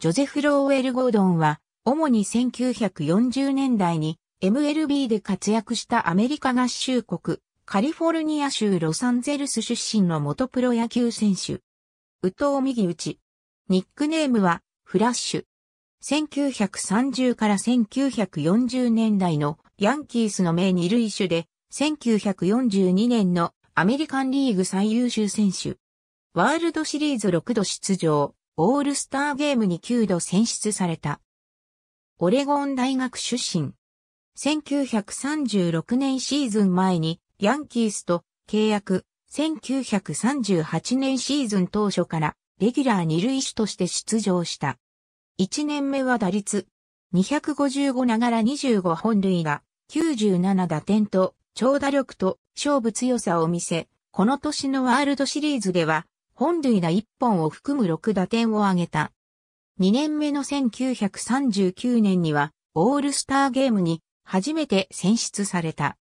ジョゼフ・ローウェル・ゴードンは、主に1940年代に MLB で活躍したアメリカ合衆国、カリフォルニア州ロサンゼルス出身の元プロ野球選手。宇藤右打ち。ニックネームは、フラッシュ。1930から1940年代のヤンキースの名二類種で、1942年のアメリカンリーグ最優秀選手。ワールドシリーズ6度出場。オールスターゲームに9度選出された。オレゴン大学出身。1936年シーズン前にヤンキースと契約。1938年シーズン当初からレギュラー二塁手として出場した。1年目は打率255ながら25本塁打、97打点と長打力と勝負強さを見せ、この年のワールドシリーズでは本塁打1本を含む6打点を挙げた。2年目の1939年には、オールスターゲームに初めて選出された。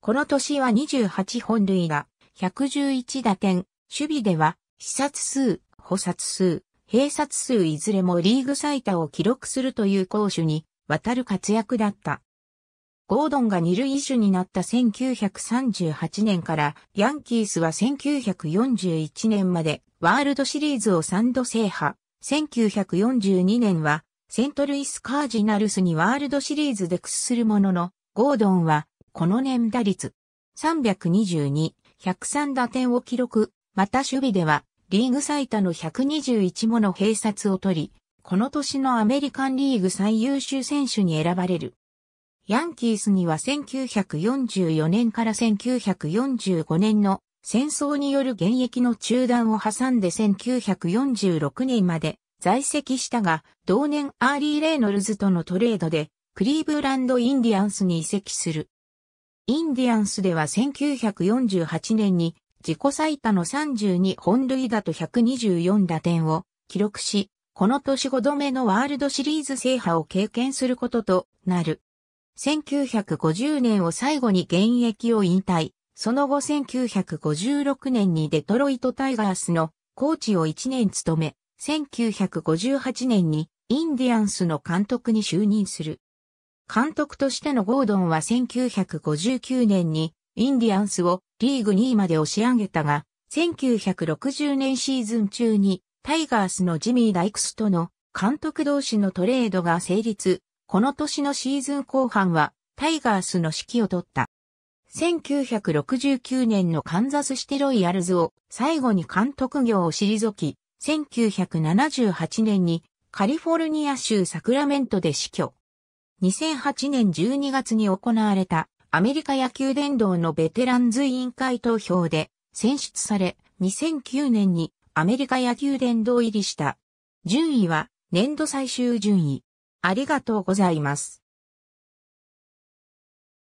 この年は28本塁打、111打点、守備では、視察数、補殺数、併殺数いずれもリーグ最多を記録するという攻守に、わたる活躍だった。ゴードンが二塁手になった1938年からヤンキースは1941年までワールドシリーズを3度制覇。1942年はセントルイスカージナルスにワールドシリーズで屈するものの、ゴードンはこの年打率322、103打点を記録。また守備ではリーグ最多の121もの併殺を取り、この年のアメリカンリーグ最優秀選手に選ばれる。ヤンキースには1944年から1945年の戦争による現役の中断を挟んで1946年まで在籍したが、同年アーリー・レイノルズとのトレードでクリーブランド・インディアンスに移籍する。インディアンスでは1948年に自己最多の32本塁打と124打点を記録し、この年5度目のワールドシリーズ制覇を経験することとなる。1950年を最後に現役を引退。その後1956年にデトロイトタイガースのコーチを1年務め、1958年にインディアンスの監督に就任する。監督としてのゴードンは1959年にインディアンスをリーグ2位まで押し上げたが、1960年シーズン中にタイガースのジミー・ダイクスとの監督同士のトレードが成立、この年のシーズン後半はタイガースの指揮を取った。1969年のカンザスシテロイヤルズを最後に監督業を退き、1978年にカリフォルニア州サクラメントで死去。2008年12月に行われたアメリカ野球殿堂のベテランズ委員会投票で選出され、2009年にアメリカ野球殿堂入りした。順位は年度最終順位。ありがとうございます。